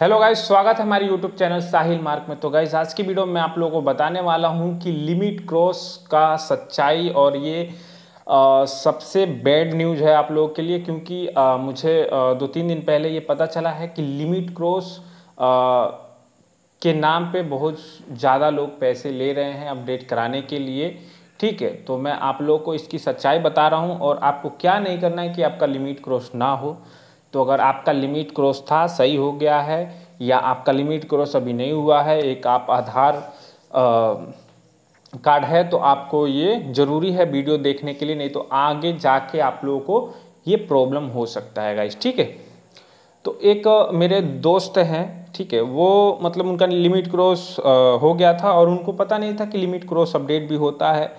hello guys स्वागत है हमारे यूट्यूब चैनल साहिल मार्क में तो गाइज आज की वीडियो में आप लोगों को बताने वाला हूँ कि लिमिट क्रॉस का सच्चाई और ये आ, सबसे बैड न्यूज़ है आप लोगों के लिए क्योंकि आ, मुझे आ, दो तीन दिन पहले ये पता चला है कि लिमिट क्रॉस के नाम पे बहुत ज़्यादा लोग पैसे ले रहे हैं अपडेट कराने के लिए ठीक है तो मैं आप लोगों को इसकी सच्चाई बता रहा हूँ और आपको क्या नहीं करना है कि आपका लिमिट क्रॉस ना हो तो अगर आपका लिमिट क्रॉस था सही हो गया है या आपका लिमिट क्रॉस अभी नहीं हुआ है एक आप आधार कार्ड है तो आपको ये ज़रूरी है वीडियो देखने के लिए नहीं तो आगे जाके आप लोगों को ये प्रॉब्लम हो सकता है गाइस ठीक है तो एक मेरे दोस्त हैं ठीक है वो मतलब उनका लिमिट क्रॉस हो गया था और उनको पता नहीं था कि लिमिट क्रॉस अपडेट भी होता है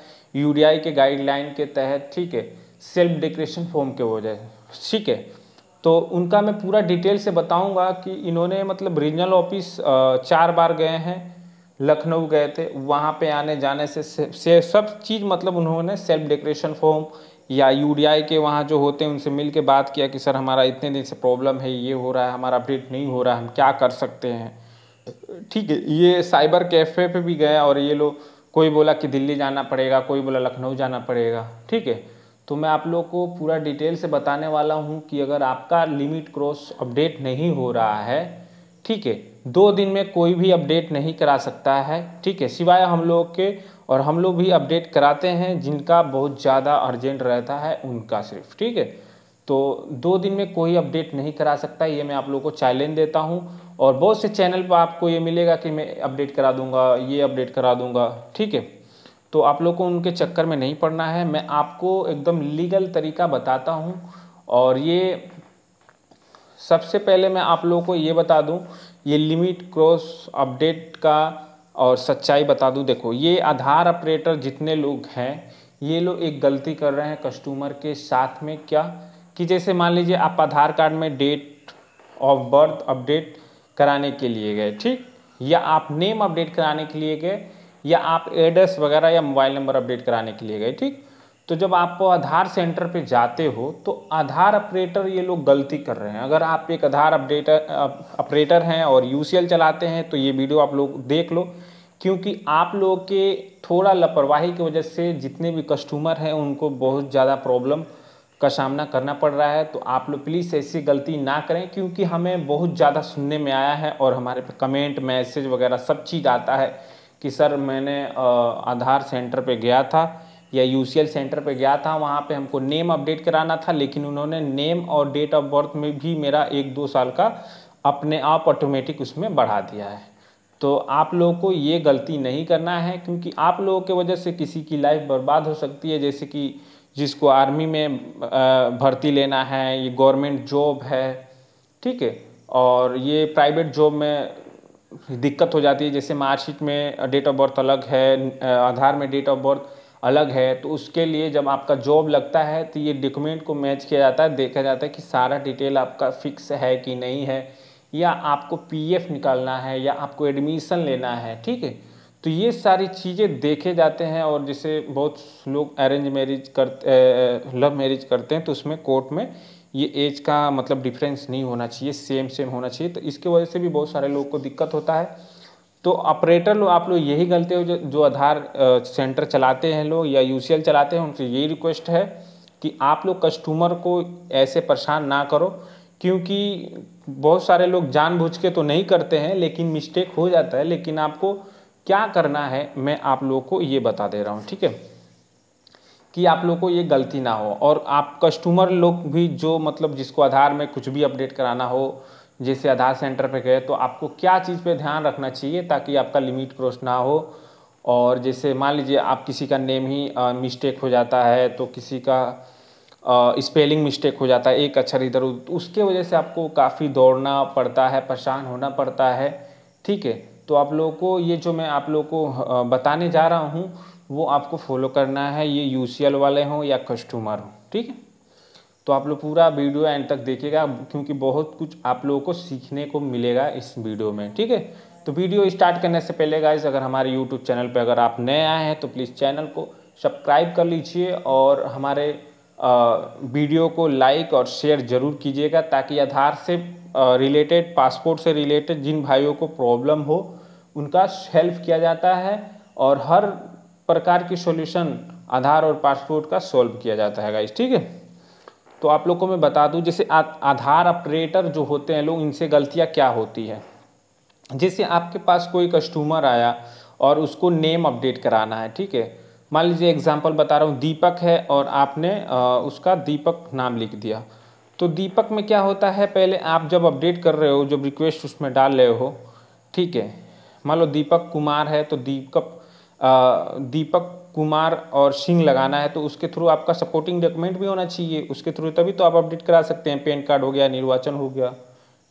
यूडीआई के गाइडलाइन के तहत ठीक है सेल्फ डिक्रेशन फॉर्म के वजह ठीक है तो उनका मैं पूरा डिटेल से बताऊंगा कि इन्होंने मतलब रीजनल ऑफिस चार बार गए हैं लखनऊ गए थे वहाँ पे आने जाने से, से, से सब चीज़ मतलब उन्होंने सेल्फ डेकोरेशन फॉर्म या यू के वहाँ जो होते हैं उनसे मिल के बात किया कि सर हमारा इतने दिन से प्रॉब्लम है ये हो रहा है हमारा अपडेट नहीं हो रहा है हम क्या कर सकते हैं ठीक है ये साइबर कैफ़े पे भी गए और ये लोग कोई बोला कि दिल्ली जाना पड़ेगा कोई बोला लखनऊ जाना पड़ेगा ठीक है तो मैं आप लोग को पूरा डिटेल से बताने वाला हूँ कि अगर आपका लिमिट क्रॉस अपडेट नहीं हो रहा है ठीक है दो दिन में कोई भी अपडेट नहीं करा सकता है ठीक है सिवाय हम लोग के और हम लोग भी अपडेट कराते हैं जिनका बहुत ज़्यादा अर्जेंट रहता है उनका सिर्फ ठीक है तो दो दिन में कोई अपडेट नहीं करा सकता ये मैं आप लोग को चैलेंज देता हूँ और बहुत से चैनल पर आपको ये मिलेगा कि मैं अपडेट करा दूँगा ये अपडेट करा दूँगा ठीक है तो आप लोग को उनके चक्कर में नहीं पड़ना है मैं आपको एकदम लीगल तरीका बताता हूँ और ये सबसे पहले मैं आप लोगों को ये बता दूँ ये लिमिट क्रॉस अपडेट का और सच्चाई बता दूँ देखो ये आधार ऑपरेटर जितने लोग हैं ये लोग एक गलती कर रहे हैं कस्टमर के साथ में क्या कि जैसे मान लीजिए आप आधार कार्ड में डेट ऑफ बर्थ अपडेट कराने के लिए गए ठीक या आप नेम अपडेट कराने के लिए गए या आप एड्रेस वगैरह या मोबाइल नंबर अपडेट कराने के लिए गए ठीक तो जब आप आधार सेंटर पे जाते हो तो आधार ऑपरेटर ये लोग गलती कर रहे हैं अगर आप एक आधार अपडेटर ऑपरेटर हैं और यू चलाते हैं तो ये वीडियो आप लोग देख लो क्योंकि आप लोग के थोड़ा लापरवाही की वजह से जितने भी कस्टमर हैं उनको बहुत ज़्यादा प्रॉब्लम का सामना करना पड़ रहा है तो आप लोग प्लीज़ ऐसी गलती ना करें क्योंकि हमें बहुत ज़्यादा सुनने में आया है और हमारे पे कमेंट मैसेज वगैरह सब चीज़ आता है कि सर मैंने आधार सेंटर पे गया था या यू सेंटर पे गया था वहाँ पे हमको नेम अपडेट कराना था लेकिन उन्होंने नेम और डेट ऑफ बर्थ में भी मेरा एक दो साल का अपने आप ऑटोमेटिक उसमें बढ़ा दिया है तो आप लोगों को ये गलती नहीं करना है क्योंकि आप लोगों के वजह से किसी की लाइफ बर्बाद हो सकती है जैसे कि जिसको आर्मी में भर्ती लेना है ये गवर्नमेंट जॉब है ठीक है और ये प्राइवेट जॉब में दिक्कत हो जाती है जैसे मार्कशीट में डेट ऑफ बर्थ अलग है आधार में डेट ऑफ बर्थ अलग है तो उसके लिए जब आपका जॉब लगता है तो ये डॉक्यूमेंट को मैच किया जाता है देखा जाता है कि सारा डिटेल आपका फिक्स है कि नहीं है या आपको पीएफ निकालना है या आपको एडमिशन लेना है ठीक है तो ये सारी चीज़ें देखे जाते हैं और जैसे बहुत लोग अरेंज मैरिज करते लव मैरिज करते हैं तो उसमें कोर्ट में ये एज का मतलब डिफरेंस नहीं होना चाहिए सेम सेम होना चाहिए तो इसके वजह से भी बहुत सारे लोगों को दिक्कत होता है तो ऑपरेटर लोग आप लोग यही गलती हो जो, जो आधार सेंटर चलाते हैं लोग या यू चलाते हैं उनसे यही रिक्वेस्ट है कि आप लोग कस्टमर को ऐसे परेशान ना करो क्योंकि बहुत सारे लोग जानबूझ के तो नहीं करते हैं लेकिन मिस्टेक हो जाता है लेकिन आपको क्या करना है मैं आप लोगों को ये बता दे रहा हूँ ठीक है कि आप लोग को ये गलती ना हो और आप कस्टमर लोग भी जो मतलब जिसको आधार में कुछ भी अपडेट कराना हो जैसे आधार सेंटर पे गए तो आपको क्या चीज़ पे ध्यान रखना चाहिए ताकि आपका लिमिट क्रॉस ना हो और जैसे मान लीजिए आप किसी का नेम ही मिस्टेक हो जाता है तो किसी का स्पेलिंग मिस्टेक हो जाता है एक अक्षर इधर उधर तो उसके वजह से आपको काफ़ी दौड़ना पड़ता है परेशान होना पड़ता है ठीक है तो आप लोगों को ये जो मैं आप लोगों को बताने जा रहा हूँ वो आपको फॉलो करना है ये यू वाले हों या कस्टमर हों ठीक है तो आप लोग पूरा वीडियो एंड तक देखिएगा क्योंकि बहुत कुछ आप लोगों को सीखने को मिलेगा इस वीडियो में ठीक है तो वीडियो स्टार्ट करने से पहले गाइज अगर हमारे यूट्यूब चैनल पर अगर आप नए आए हैं तो प्लीज़ चैनल को सब्सक्राइब कर लीजिए और हमारे वीडियो को लाइक और शेयर ज़रूर कीजिएगा ताकि आधार से रिलेटेड पासपोर्ट से रिलेटेड जिन भाइयों को प्रॉब्लम हो उनका हेल्प किया जाता है और हर प्रकार की सॉल्यूशन आधार और पासपोर्ट का सॉल्व किया जाता है गाइस ठीक है तो आप लोग को मैं बता दूं जैसे आधार ऑपरेटर जो होते हैं लोग इनसे गलतियां क्या होती है जैसे आपके पास कोई कस्टमर आया और उसको नेम अपडेट कराना है ठीक है मान लीजिए एग्जाम्पल बता रहा हूँ दीपक है और आपने उसका दीपक नाम लिख दिया तो दीपक में क्या होता है पहले आप जब अपडेट कर रहे हो जब रिक्वेस्ट उसमें डाल रहे हो ठीक है मान लो दीपक कुमार है तो दीपक दीपक कुमार और सिंह लगाना है तो उसके थ्रू आपका सपोर्टिंग डॉक्यूमेंट भी होना चाहिए उसके थ्रू तभी तो आप अपडेट करा सकते हैं पैन कार्ड हो गया निर्वाचन हो गया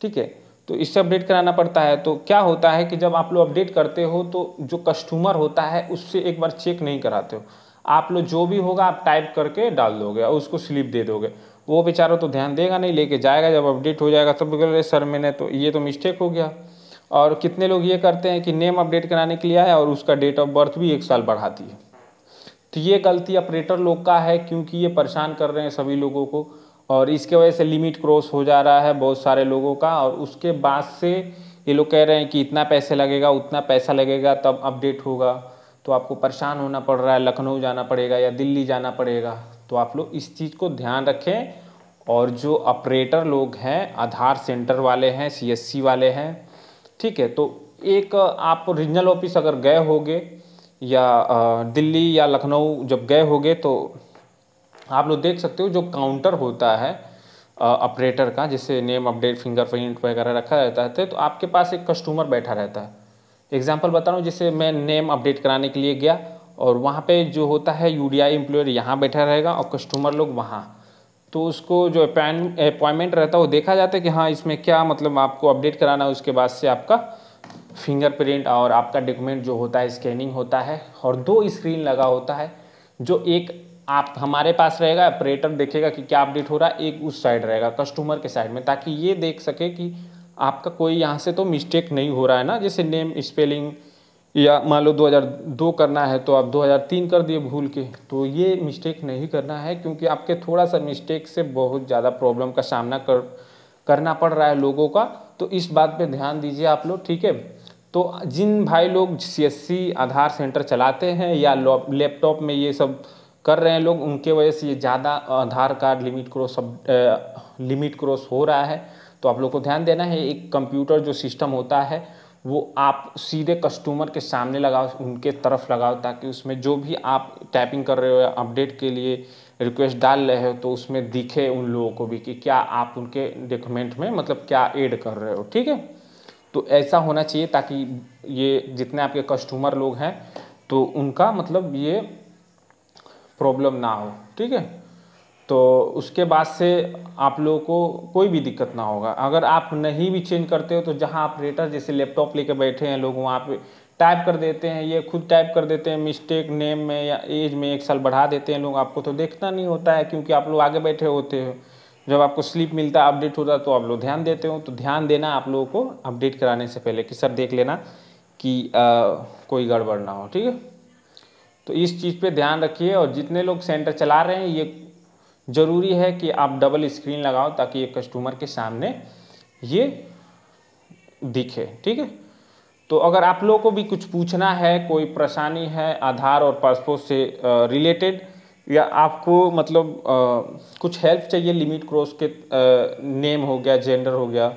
ठीक है तो इससे अपडेट कराना पड़ता है तो क्या होता है कि जब आप लोग अपडेट करते हो तो जो कस्टमर होता है उससे एक बार चेक नहीं कराते हो आप लोग जो भी होगा आप टाइप करके डाल दोगे और उसको स्लिप दे दोगे वो बेचारा तो ध्यान देगा नहीं लेके जाएगा जब अपडेट हो जाएगा तब तो बोले सर मैंने तो ये तो मिस्टेक हो गया और कितने लोग ये करते हैं कि नेम अपडेट कराने के लिए है और उसका डेट ऑफ बर्थ भी एक साल बढ़ाती है तो ये गलती ऑपरेटर लोग का है क्योंकि ये परेशान कर रहे हैं सभी लोगों को और इसके वजह से लिमिट क्रॉस हो जा रहा है बहुत सारे लोगों का और उसके बाद से ये लोग कह रहे हैं कि इतना पैसे लगेगा उतना पैसा लगेगा तब अपडेट होगा तो आपको परेशान होना पड़ रहा है लखनऊ जाना पड़ेगा या दिल्ली जाना पड़ेगा तो आप लोग इस चीज़ को ध्यान रखें और जो ऑपरेटर लोग हैं आधार सेंटर वाले हैं सीएससी वाले हैं ठीक है तो एक आप रीजनल ऑफिस अगर गए होगे या दिल्ली या लखनऊ जब गए होगे तो आप लोग देख सकते हो जो काउंटर होता है ऑपरेटर का जिसे नेम अपडेट फिंगरप्रिंट वगैरह रखा रहता है तो आपके पास एक कस्टमर बैठा रहता है एग्जाम्पल बता रहा हूँ जैसे मैं नेम अपडेट कराने के लिए गया और वहाँ पे जो होता है यू डी आई एम्प्लॉयर यहाँ बैठा रहेगा और कस्टमर लोग वहाँ तो उसको जो अपॉइंटमेंट रहता है वो देखा जाता है कि हाँ इसमें क्या मतलब आपको अपडेट कराना है उसके बाद से आपका फिंगरप्रिंट और आपका डॉक्यूमेंट जो होता है स्कैनिंग होता है और दो स्क्रीन लगा होता है जो एक आप हमारे पास रहेगा ऑपरेटर देखेगा कि क्या अपडेट हो रहा है एक उस साइड रहेगा कस्टमर के साइड में ताकि ये देख सके कि आपका कोई यहाँ से तो मिस्टेक नहीं हो रहा है ना जैसे नेम स्पेलिंग या मान लो 2002 करना है तो आप 2003 कर दिए भूल के तो ये मिस्टेक नहीं करना है क्योंकि आपके थोड़ा सा मिस्टेक से बहुत ज़्यादा प्रॉब्लम का सामना कर करना पड़ रहा है लोगों का तो इस बात पे ध्यान दीजिए आप लोग ठीक है तो जिन भाई लोग सी आधार सेंटर चलाते हैं या लैपटॉप में ये सब कर रहे हैं लोग उनके वजह से ये ज़्यादा आधार कार्ड लिमिट क्रॉस सब लिमिट क्रॉस हो रहा है तो आप लोग को ध्यान देना है एक कंप्यूटर जो सिस्टम होता है वो आप सीधे कस्टमर के सामने लगाओ उनके तरफ लगाओ ताकि उसमें जो भी आप टैपिंग कर रहे हो या अपडेट के लिए रिक्वेस्ट डाल रहे हो तो उसमें दिखे उन लोगों को भी कि क्या आप उनके डॉक्यूमेंट में मतलब क्या ऐड कर रहे हो ठीक है तो ऐसा होना चाहिए ताकि ये जितने आपके कस्टमर लोग हैं तो उनका मतलब ये प्रॉब्लम ना हो ठीक है तो उसके बाद से आप लोगों को कोई भी दिक्कत ना होगा अगर आप नहीं भी चेंज करते हो तो जहाँ आप रेटर जैसे लैपटॉप लेके बैठे हैं लोग वहाँ पे टाइप कर देते हैं ये खुद टाइप कर देते हैं मिस्टेक नेम में या एज में एक साल बढ़ा देते हैं लोग आपको तो देखना नहीं होता है क्योंकि आप लोग आगे बैठे होते हो जब आपको स्लिप मिलता है अपडेट होता है तो आप लोग ध्यान देते हो तो ध्यान देना आप लोगों को अपडेट कराने से पहले कि सर देख लेना कि आ, कोई गड़बड़ ना हो ठीक है तो इस चीज़ पे ध्यान रखिए और जितने लोग सेंटर चला रहे हैं ये ज़रूरी है कि आप डबल स्क्रीन लगाओ ताकि ये कस्टमर के सामने ये दिखे ठीक है तो अगर आप लोगों को भी कुछ पूछना है कोई परेशानी है आधार और पासपोर्ट से रिलेटेड या आपको मतलब आ, कुछ हेल्प चाहिए लिमिट क्रॉस के आ, नेम हो गया जेंडर हो गया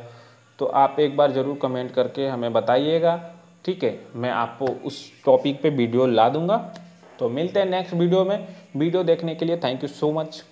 तो आप एक बार ज़रूर कमेंट करके हमें बताइएगा ठीक है मैं आपको उस टॉपिक पे वीडियो ला दूंगा तो मिलते हैं नेक्स्ट वीडियो में वीडियो देखने के लिए थैंक यू सो मच